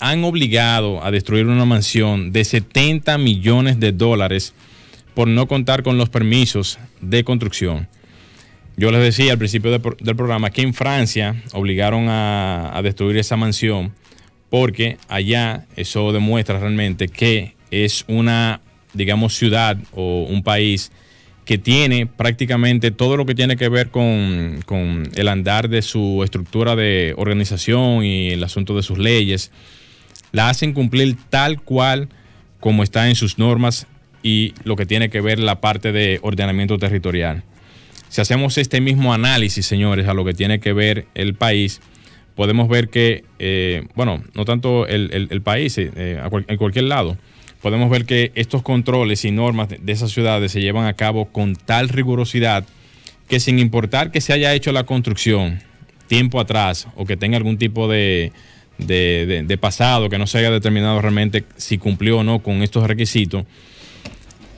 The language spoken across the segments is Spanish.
han obligado a destruir una mansión de 70 millones de dólares por no contar con los permisos de construcción. Yo les decía al principio del programa que en Francia obligaron a, destruir esa mansión porque allá eso demuestra realmente que es una, digamos, ciudad o un país que tiene prácticamente todo lo que tiene que ver con, el andar de su estructura de organización y el asunto de sus leyes la hacen cumplir tal cual como está en sus normas y lo que tiene que ver la parte de ordenamiento territorial. Si hacemos este mismo análisis, señores, a lo que tiene que ver el país, podemos ver que, eh, bueno, no tanto el, país, eh, eh, en cualquier lado, podemos ver que estos controles y normas de esas ciudades se llevan a cabo con tal rigurosidad que sin importar que se haya hecho la construcción tiempo atrás o que tenga algún tipo de, de, pasado, que no se haya determinado realmente si cumplió o no con estos requisitos,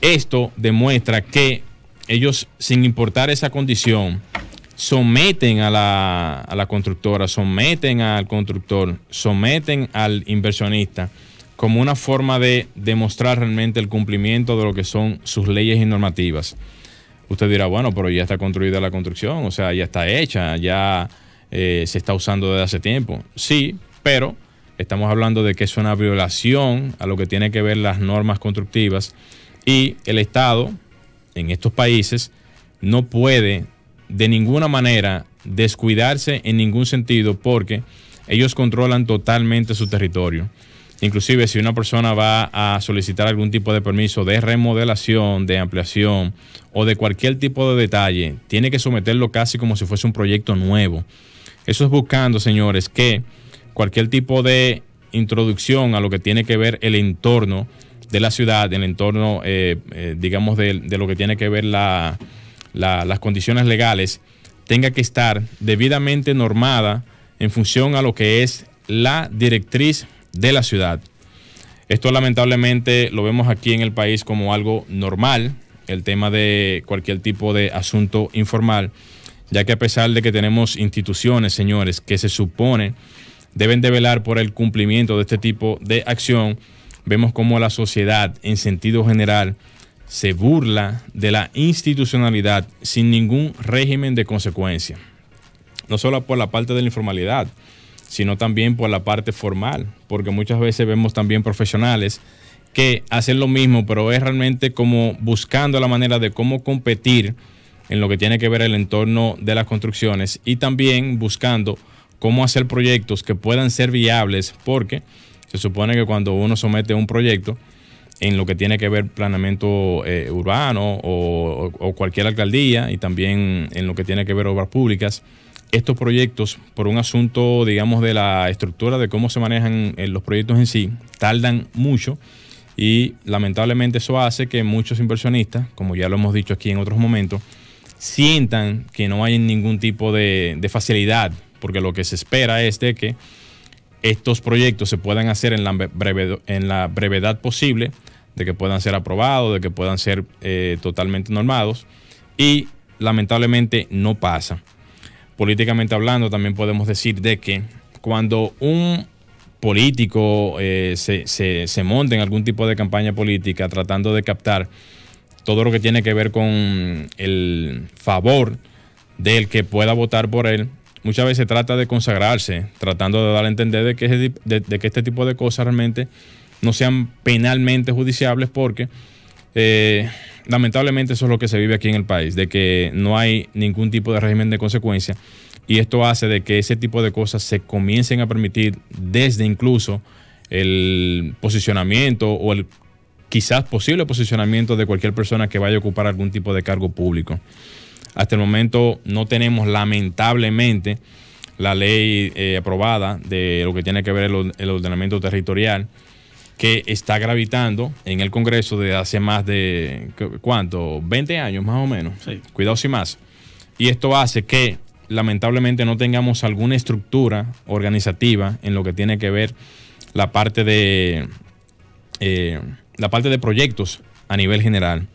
esto demuestra que ellos, sin importar esa condición, someten a la, a la constructora, someten al constructor, someten al inversionista como una forma de demostrar realmente el cumplimiento de lo que son sus leyes y normativas. Usted dirá, bueno, pero ya está construida la construcción, o sea, ya está hecha, ya eh, se está usando desde hace tiempo. Sí, pero estamos hablando de que es una violación a lo que tiene que ver las normas constructivas y el Estado en estos países no puede de ninguna manera descuidarse en ningún sentido porque ellos controlan totalmente su territorio. Inclusive si una persona va a solicitar algún tipo de permiso de remodelación, de ampliación o de cualquier tipo de detalle, tiene que someterlo casi como si fuese un proyecto nuevo. Eso es buscando, señores, que cualquier tipo de introducción a lo que tiene que ver el entorno de la ciudad, el entorno, eh, eh, digamos, de, lo que tiene que ver las condiciones legales, tenga que estar debidamente normada en función a lo que es la directriz de la ciudad. Esto lamentablemente lo vemos aquí en el país como algo normal, el tema de cualquier tipo de asunto informal, ya que a pesar de que tenemos instituciones, señores, que se supone deben de velar por el cumplimiento de este tipo de acción. Vemos cómo la sociedad en sentido general se burla de la institucionalidad sin ningún régimen de consecuencia. No solo por la parte de la informalidad, sino también por la parte formal, porque muchas veces vemos también profesionales que hacen lo mismo, pero es realmente como buscando la manera de cómo competir en lo que tiene que ver el entorno de las construcciones y también buscando cómo hacer proyectos que puedan ser viables, porque se supone que cuando uno somete un proyecto en lo que tiene que ver planeamiento eh, urbano o, cualquier alcaldía y también en lo que tiene que ver obras públicas, estos proyectos, por un asunto, digamos, de la estructura de cómo se manejan eh, los proyectos en sí, tardan mucho y lamentablemente eso hace que muchos inversionistas, como ya lo hemos dicho aquí en otros momentos, sientan que no hay ningún tipo de facilidad porque lo que se espera es de que estos proyectos se puedan hacer en la, brevedad, posible, de que puedan ser aprobados, de que puedan ser eh, totalmente normados, y lamentablemente no pasa. Políticamente hablando, también podemos decir de que cuando un político eh, se, se monta en algún tipo de campaña política tratando de captar todo lo que tiene que ver con el favor del que pueda votar por él, muchas veces trata de consagrarse, tratando de dar a entender de que, este tipo de cosas realmente no sean penalmente judiciables porque eh, lamentablemente eso es lo que se vive aquí en el país, de que no hay ningún tipo de régimen de consecuencia y esto hace de que ese tipo de cosas se comiencen a permitir desde incluso el posicionamiento o el quizás posible posicionamiento de cualquier persona que vaya a ocupar algún tipo de cargo público. Hasta el momento no tenemos lamentablemente la ley eh, aprobada de lo que tiene que ver el, ordenamiento territorial que está gravitando en el Congreso desde hace más de, ¿cuánto? 20 años más o menos. Sí. Cuidado si más. Y esto hace que lamentablemente no tengamos alguna estructura organizativa en lo que tiene que ver la parte de, eh, la parte de proyectos a nivel general.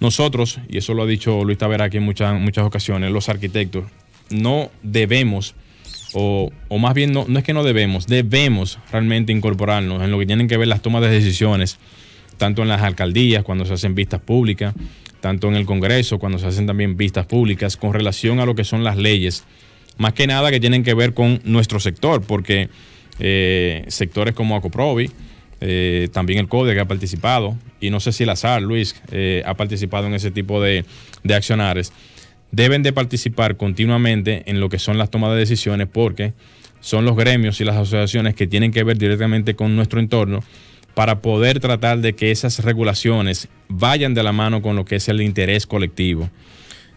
Nosotros, y eso lo ha dicho Luis Tavera aquí en muchas, muchas ocasiones, los arquitectos, no debemos, o, o más bien no, no es que no debemos, debemos realmente incorporarnos en lo que tienen que ver las tomas de decisiones, tanto en las alcaldías, cuando se hacen vistas públicas, tanto en el Congreso, cuando se hacen también vistas públicas, con relación a lo que son las leyes, más que nada que tienen que ver con nuestro sector, porque eh, sectores como Acoprovi, eh, también el CODE que ha participado, y no sé si el azar, Luis, eh, ha participado en ese tipo de, accionares, deben de participar continuamente en lo que son las tomas de decisiones porque son los gremios y las asociaciones que tienen que ver directamente con nuestro entorno para poder tratar de que esas regulaciones vayan de la mano con lo que es el interés colectivo.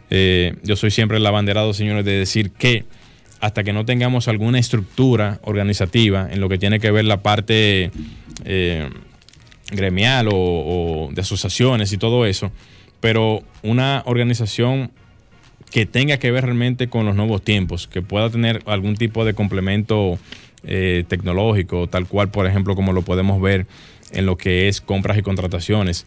Eh, yo soy siempre el abanderado, señores, de decir que hasta que no tengamos alguna estructura organizativa en lo que tiene que ver la parte eh, gremial o, de asociaciones y todo eso, pero una organización que tenga que ver realmente con los nuevos tiempos, que pueda tener algún tipo de complemento eh, tecnológico, tal cual, por ejemplo, como lo podemos ver en lo que es compras y contrataciones.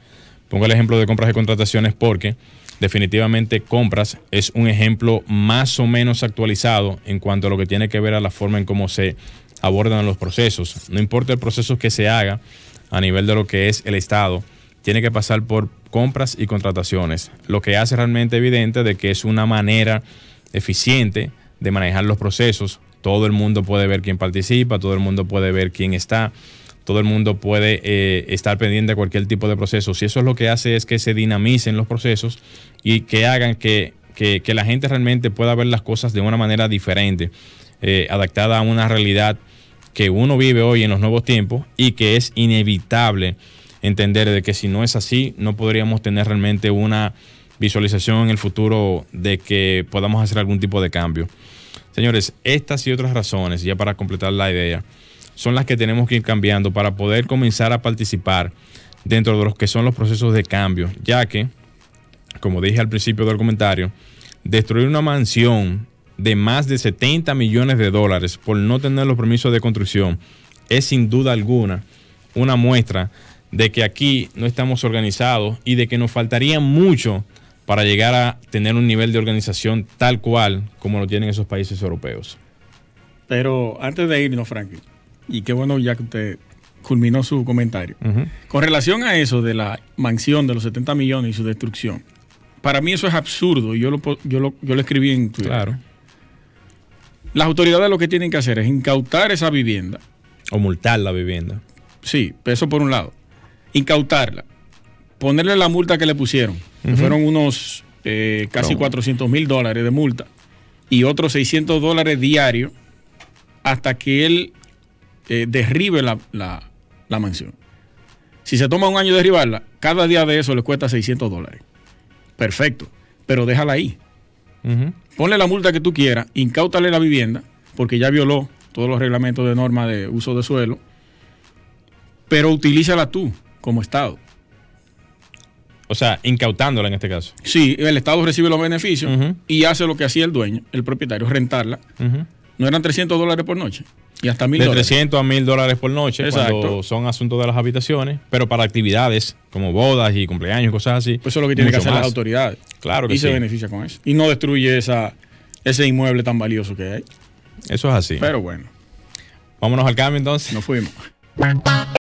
Pongo el ejemplo de compras y contrataciones porque definitivamente compras es un ejemplo más o menos actualizado en cuanto a lo que tiene que ver a la forma en cómo se abordan los procesos. No importa el proceso que se haga a nivel de lo que es el Estado, tiene que pasar por compras y contrataciones, lo que hace realmente evidente de que es una manera eficiente de manejar los procesos. Todo el mundo puede ver quién participa, todo el mundo puede ver quién está, todo el mundo puede eh, estar pendiente de cualquier tipo de proceso. Y eso es lo que hace es que se dinamicen los procesos y que hagan que la gente realmente pueda ver las cosas de una manera diferente. Eh, adaptada a una realidad que uno vive hoy en los nuevos tiempos y que es inevitable entender de que si no es así, no podríamos tener realmente una visualización en el futuro de que podamos hacer algún tipo de cambio. Señores, estas y otras razones, ya para completar la idea, son las que tenemos que ir cambiando para poder comenzar a participar dentro de los que son los procesos de cambio, ya que, como dije al principio del comentario, destruir una mansión de más de 70 millones de dólares por no tener los permisos de construcción es sin duda alguna una muestra de que aquí no estamos organizados y de que nos faltaría mucho para llegar a tener un nivel de organización tal cual como lo tienen esos países europeos. Pero antes de irnos, Frankie, y qué bueno ya que usted culminó su comentario, con relación a eso de la mansión de los 70 millones y su destrucción, para mí eso es absurdo, yo lo, yo lo, yo escribí en Twitter. Claro. Las autoridades lo que tienen que hacer es incautar esa vivienda. O multar la vivienda. Sí, eso por un lado. Incautarla. Ponerle la multa que le pusieron. Fueron unos eh, casi 400 mil dólares de multa. Y otros 600 dólares diarios hasta que él eh, derribe la, mansión. Si se toma un año derribarla, cada día de eso le cuesta 600 dólares. Perfecto, pero déjala ahí. Ajá ponle la multa que tú quieras, incautale la vivienda, porque ya violó todos los reglamentos de norma de uso de suelo, pero utilízala tú como Estado. O sea, incautándola en este caso. Sí, el Estado recibe los beneficios y hace lo que hacía el dueño, el propietario, rentarla Ajá. No eran 300 dólares por noche. Y hasta mil De 300 a 1000 dólares por noche Exacto. cuando son asuntos de las habitaciones, pero para actividades como bodas y cumpleaños, cosas así. Pues eso es lo que tienen que hacer las autoridades. Claro que y sí. Y se beneficia con eso. Y no destruye esa, ese inmueble tan valioso que hay. Eso es así. Pero bueno. Vámonos al cambio entonces. Nos fuimos.